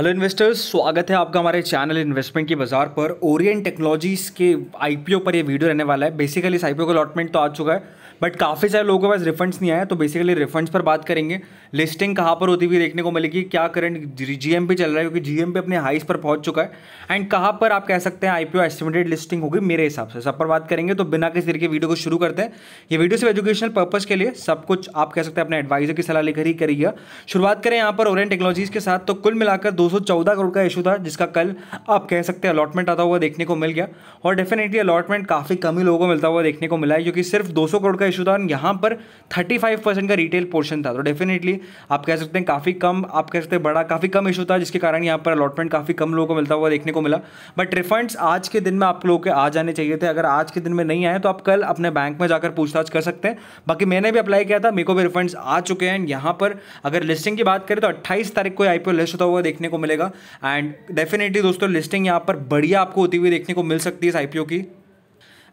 hello investors स्वागत है आपका हमारे चैनल इन्वेस्टमेंट की बाजार पर ओरियन टेक्नोलॉजीज़ के आईपीओ पर ये वीडियो रहने वाला है बेसिकली इस आईपीओ का अलॉटमेंट तो आ चुका है बट काफ़ी सारे लोगों के पास रिफंड्स नहीं आया तो बेसिकली रिफंड्स पर बात करेंगे लिस्टिंग कहाँ पर होती हुई देखने को मिलेगी क्या करंट जीएमपी चल रहा है क्योंकि जीएमपी अपने हाइस पर पहुंच चुका है एंड कहाँ पर आप कह सकते हैं आईपीओ एस्टिमेटेड लिस्टिंग होगी मेरे हिसाब से सब पर बात करेंगे तो बिना किसी तरीके वीडियो को शुरू करते हैं ये वीडियो सिर्फ एजुकेशनल पर्पज़ के लिए सब कुछ आप कह सकते हैं अपने एडवाइजर की सलाह लेकर ही करिए शुरुआत करें यहाँ पर ओरियन टेक्नोलॉजीज़ के साथ तो कुल मिलाकर चौदह करोड़ का इशू था जिसका कल आप कह सकते हैं अलॉटमेंट आता हुआ देखने को मिल गया और डेफिनेटली अलॉटमेंट काफ़ी कम ही लोगों को मिलता हुआ देखने को मिला है क्योंकि सिर्फ सौ करोड़ का इशू था यहाँ पर थर्टी फाइव परसेंट का रिटेल पोर्शन था तो डेफिनेटली आप कह सकते हैं काफ़ी कम आप कह सकते हैं बड़ा काफ़ी कम इशू था जिसके कारण यहाँ पर अलॉटमेंट काफ़ी कम लोगों को मिलता हुआ देखने को मिला बट रिफंड्स आज के दिन में आप लोगों के आ जाने चाहिए थे अगर आज के दिन में नहीं आए तो आप कल अपने बैंक में जाकर पूछताछ कर सकते हैं बाकी मैंने भी अप्लाई किया था मेरे को भी रिफंड्स आ चुके हैं यहाँ पर अगर लिस्टिंग की बात करें तो अट्ठाईस तारीख को आई लिस्ट होता हुआ देखने को मिलेगा एंड डेफिनेटली दोस्तों लिस्टिंग यहाँ पर बढ़िया आपको होती हुई देखने को मिल सकती है इस आईपीओ की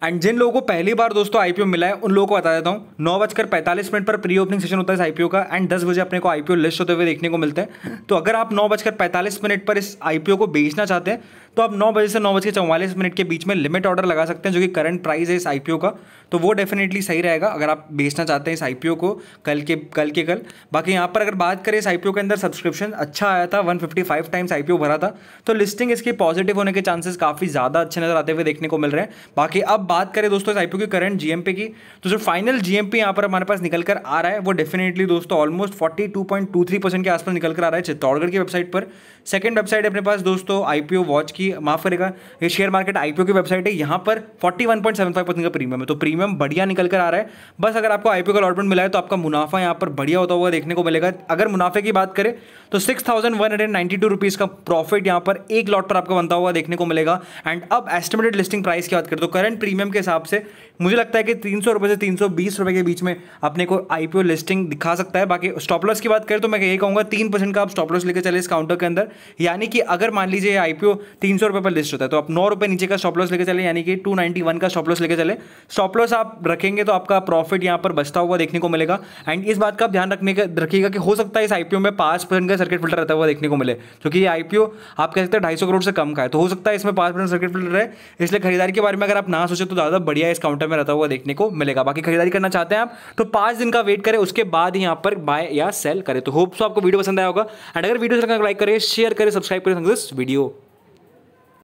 एंड जिन लोगों को पहली बार दोस्तों आईपीओ मिला है उन लोगों को बता देता हूँ नौ बजकर पैंतालीस मिनट पर प्री ओपनिंग सेशन होता है इस आईपीओ का एंड दस बजे अपने को आईपीओ लिस्ट होते हुए देखने को मिलते हैं तो अगर आप नौ बजकर पैंतालीस मिनट पर इस आईपीओ को बेचना चाहते हैं तो आप नौ बजे से नौ बज के चौवालीस मिनट के बीच में लिमिट ऑर्डर लगा सकते हैं जो कि करंट प्राइस है इस आई का तो वो डेफिनेटली सही रहेगा अगर आप बेचना चाहते हैं इस आई को कल के कल के कल बाकी यहाँ पर अगर बात करें इस आई के अंदर सब्सक्रिप्शन अच्छा आया था वन टाइम्स आई भरा था तो लिस्टिंग इसके पॉजिटिव होने के चांसेस काफ़ी ज़्यादा अच्छे नजर आते हुए देखने को मिल रहे हैं बाकी अब बात करें दोस्तों इस आई की करंट जीएमपी की तो जो फाइनल जीएमपी यहाँ पर हमारे पास निकल कर आ रहा है वो डेफिनेटली दोस्तों ऑलमोस्ट फोर्टी परसेंट के आसपास निकल कर आ रहा है चित्तौड़गढ़ की वेबसाइट पर सेकेंड वेबसाइट अपने पास दोस्तों आईपीओ वॉच की की माफ़ करेगा ये शेयर मार्केट आईपीओ की वेबसाइट है यहाँ पर 41.75 परसेंट का प्रीमियम है तो प्रीमियम बढ़िया निकल कर आ रहा है बस अगर आपको आईपीओ का अलॉटमेंट मिला है तो आपका मुनाफा यहाँ पर बढ़िया होता हुआ देखने को मिलेगा अगर मुनाफे की बात करें तो six thousand one hundred ninety two rupees का प्रॉफिट यहाँ पर एक लॉट पर आपका बनता हुआ देखने को मिलेगा एंड अब एस्टिमेटेड लिस्टिंग प्राइस की बात करें तो करंट प्रीमियम के हिसाब से मुझे लगता है कि तीन सौ रुपये से तीन सौ बीस रुपये के बीच में अपने को आई पी ओ लिस्टिंग दिखा सकता है बाकी स्टॉप लॉस की बात करें तो मैं यही कहूँगा तीन परसेंट का आप स्टॉपलॉस लेकर चले इस काउंटर के अंदर यानी कि अगर मान लीजिए आई पी ओ तीन सौ रुपये पर लिस्ट होता है तो आप नौ रुपये नीचे का स्टॉप लॉस लेकर चले यानी कि टू नाइन्टी वन का स्टॉप लॉस लेकर चले स्टॉपलॉस आप रखेंगे तो आपका प्रॉफिट यहाँ पर बचता हुआ देखने को मिलेगा एंड इस बात का आप ध्यान रखने का रखिएगा कि हो सकता है इस आईपीओ में पाँच परसेंट का सर्किट फिल्टर रहता हुआ देखने को मिले क्योंकि ये आईपीओ आप कह सकते हैं ढाई सौ करोड़ से कम का है तो हो सकता है इसमें पाँच परसेंट सर्किट फिल्टर है इसलिए खरीदारी के बारे में अगर आप ना सोचे तो ज़्यादा बढ़िया इस काउंटर सेंटर में रहता हुआ देखने को मिलेगा बाकी खरीदारी करना चाहते हैं आप तो पांच दिन का वेट करें उसके बाद ही यहाँ पर बाय या सेल करें तो होप्स आपको वीडियो पसंद आया होगा एंड अगर वीडियो अच्छा लाइक करें शेयर करें सब्सक्राइब करें दिस वीडियो